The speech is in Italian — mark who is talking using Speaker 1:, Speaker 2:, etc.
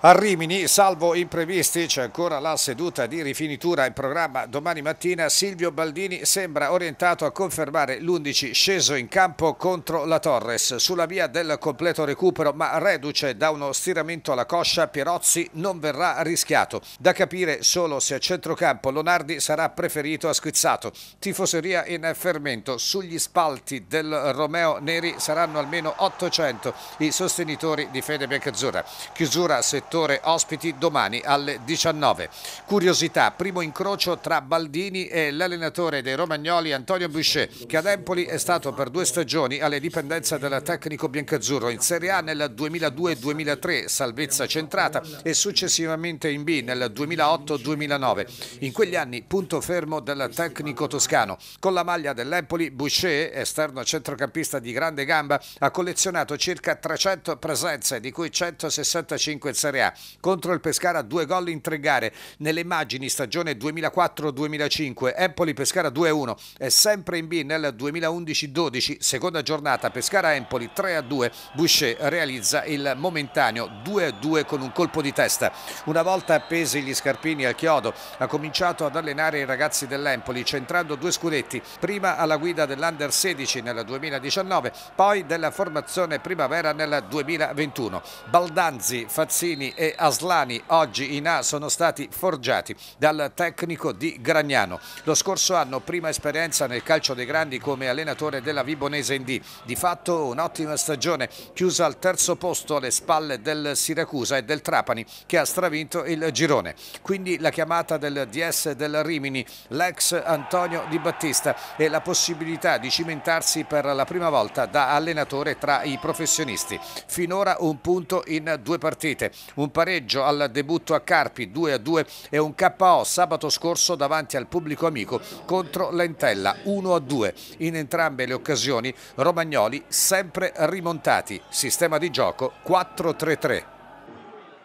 Speaker 1: A Rimini, salvo imprevisti, c'è ancora la seduta di rifinitura in programma domani mattina. Silvio Baldini sembra orientato a confermare l'11 sceso in campo contro la Torres. Sulla via del completo recupero, ma reduce da uno stiramento alla coscia, Pierozzi non verrà rischiato. Da capire solo se a centrocampo Lonardi sarà preferito a Squizzato. Tifoseria in fermento. Sugli spalti del Romeo Neri saranno almeno 800 i sostenitori di Fede Biancazzurra. Chiusura settimana settore ospiti domani alle 19. Curiosità, primo incrocio tra Baldini e l'allenatore dei romagnoli Antonio Boucher, che ad Empoli è stato per due stagioni alle dipendenze del tecnico biancazzurro in Serie A nel 2002-2003, salvezza centrata, e successivamente in B nel 2008-2009. In quegli anni punto fermo del tecnico toscano. Con la maglia dell'Empoli, Boucher, esterno centrocampista di grande gamba, ha collezionato circa 300 presenze, di cui 165 in Serie A. Serie A. Contro il Pescara due gol in tre gare. Nelle immagini stagione 2004-2005 Empoli-Pescara 2-1 e sempre in B nel 2011-12 seconda giornata Pescara-Empoli 3-2. Boucher realizza il momentaneo 2-2 con un colpo di testa. Una volta appesi gli scarpini al chiodo ha cominciato ad allenare i ragazzi dell'Empoli centrando due scudetti, prima alla guida dell'Under 16 nel 2019, poi della formazione primavera nel 2021. Baldanzi, Fazzini Giannini e Aslani oggi in A sono stati forgiati dal tecnico di Gragnano. Lo scorso anno prima esperienza nel calcio dei grandi come allenatore della Vibonese in D. Di fatto un'ottima stagione chiusa al terzo posto alle spalle del Siracusa e del Trapani che ha stravinto il girone. Quindi la chiamata del DS del Rimini, l'ex Antonio Di Battista e la possibilità di cimentarsi per la prima volta da allenatore tra i professionisti. Finora un punto in due partite, un pareggio al debutto a Carpi 2-2 a e un KO sabato scorso davanti al pubblico amico contro Lentella 1-2. a In entrambe le occasioni Romagnoli sempre rimontati, sistema di gioco 4-3-3.